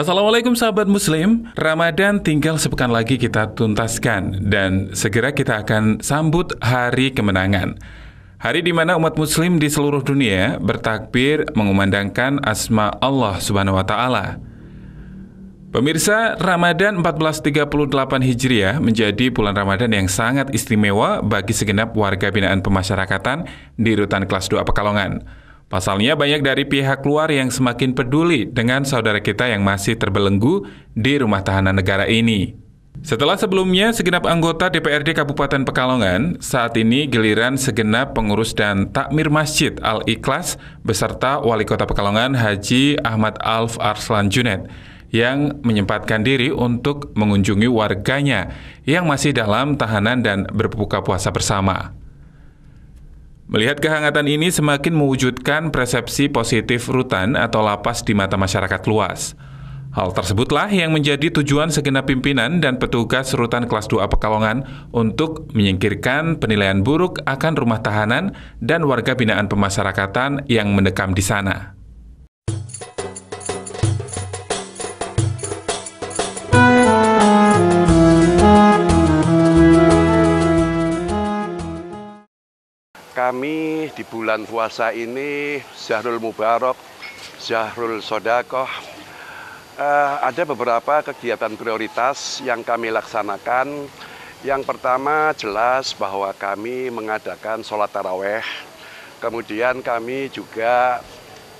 Assalamualaikum sahabat muslim Ramadan tinggal sepekan lagi kita tuntaskan Dan segera kita akan sambut hari kemenangan Hari di mana umat muslim di seluruh dunia bertakbir mengumandangkan asma Allah subhanahu wa ta'ala Pemirsa, Ramadan 1438 Hijriah menjadi bulan Ramadan yang sangat istimewa bagi segenap warga binaan pemasyarakatan di Rutan Kelas 2 Pekalongan. Pasalnya banyak dari pihak luar yang semakin peduli dengan saudara kita yang masih terbelenggu di rumah tahanan negara ini. Setelah sebelumnya segenap anggota DPRD Kabupaten Pekalongan, saat ini giliran segenap pengurus dan takmir Masjid Al-Ikhlas beserta Wali Kota Pekalongan Haji Ahmad Alf Arslan Junet yang menyempatkan diri untuk mengunjungi warganya yang masih dalam tahanan dan berbuka puasa bersama. Melihat kehangatan ini semakin mewujudkan persepsi positif rutan atau lapas di mata masyarakat luas. Hal tersebutlah yang menjadi tujuan segenap pimpinan dan petugas rutan kelas 2 Pekalongan untuk menyingkirkan penilaian buruk akan rumah tahanan dan warga binaan pemasyarakatan yang mendekam di sana. Kami di bulan puasa ini Syahrul Mubarak, Syahrul Sodakoh, uh, ada beberapa kegiatan prioritas yang kami laksanakan. Yang pertama jelas bahwa kami mengadakan sholat taraweh, kemudian kami juga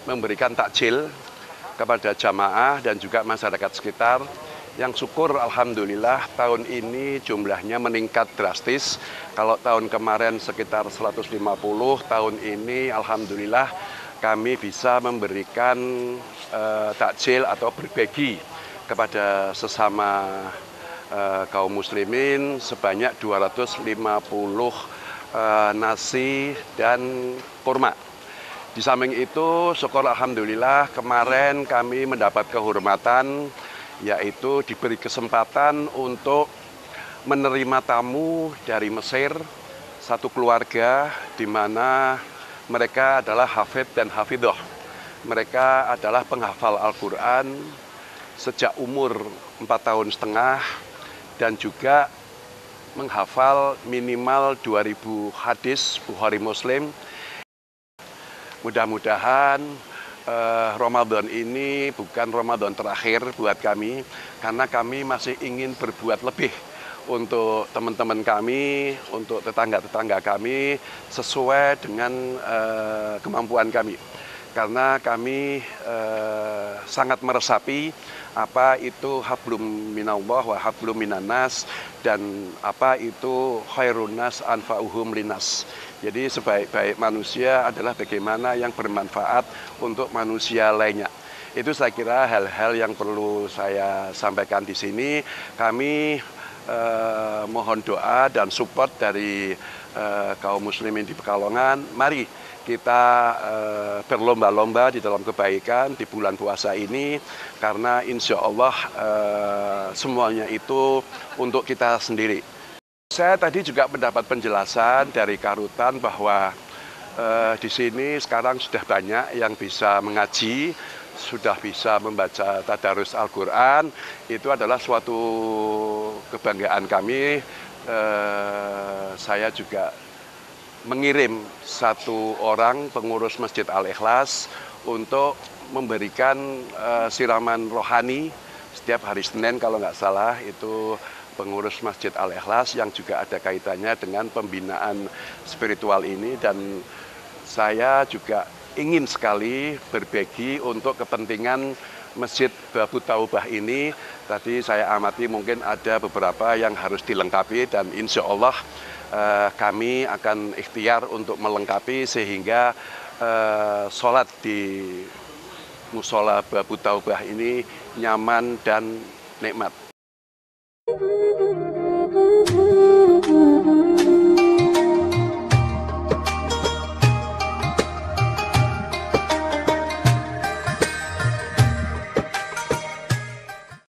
memberikan takjil kepada jamaah dan juga masyarakat sekitar. Yang syukur Alhamdulillah tahun ini jumlahnya meningkat drastis. Kalau tahun kemarin sekitar 150, tahun ini Alhamdulillah kami bisa memberikan uh, takjil atau berbagi kepada sesama uh, kaum muslimin sebanyak 250 uh, eh, nasi dan kurma. Di samping itu, syukur Alhamdulillah kemarin kami mendapat kehormatan yaitu diberi kesempatan untuk menerima tamu dari Mesir, satu keluarga di mana mereka adalah hafid dan hafidoh. Mereka adalah penghafal Al-Quran sejak umur 4 tahun setengah dan juga menghafal minimal 2000 hadis Bukhari Muslim. Mudah-mudahan eh, Ramadan ini bukan Ramadan terakhir buat kami, karena kami masih ingin berbuat lebih untuk teman-teman kami, untuk tetangga-tetangga kami, sesuai dengan eh, kemampuan kami karena kami eh, sangat meresapi apa itu hablum minallah wa hablum minanas dan apa itu khairunas anfa'uhum linas. Jadi sebaik-baik manusia adalah bagaimana yang bermanfaat untuk manusia lainnya. Itu saya kira hal-hal yang perlu saya sampaikan di sini. Kami eh, mohon doa dan support dari Eh, kaum muslimin di Pekalongan, mari kita uh, berlomba-lomba di dalam kebaikan di bulan puasa ini karena insya Allah uh, semuanya itu untuk kita sendiri. Saya tadi juga mendapat penjelasan dari Karutan bahwa uh, di sini sekarang sudah banyak yang bisa mengaji, sudah bisa membaca tadarus Al-Quran, itu adalah suatu kebanggaan kami uh, saya juga mengirim satu orang pengurus Masjid Al-Ikhlas untuk memberikan uh, siraman rohani setiap hari Senin kalau nggak salah itu pengurus Masjid Al-Ikhlas yang juga ada kaitannya dengan pembinaan spiritual ini dan saya juga ingin sekali berbagi untuk kepentingan Masjid Babu Taubah ini tadi saya amati mungkin ada beberapa yang harus dilengkapi dan insya Allah eh, kami akan ikhtiar untuk melengkapi sehingga eh, sholat di musola Babu Taubah ini nyaman dan nikmat.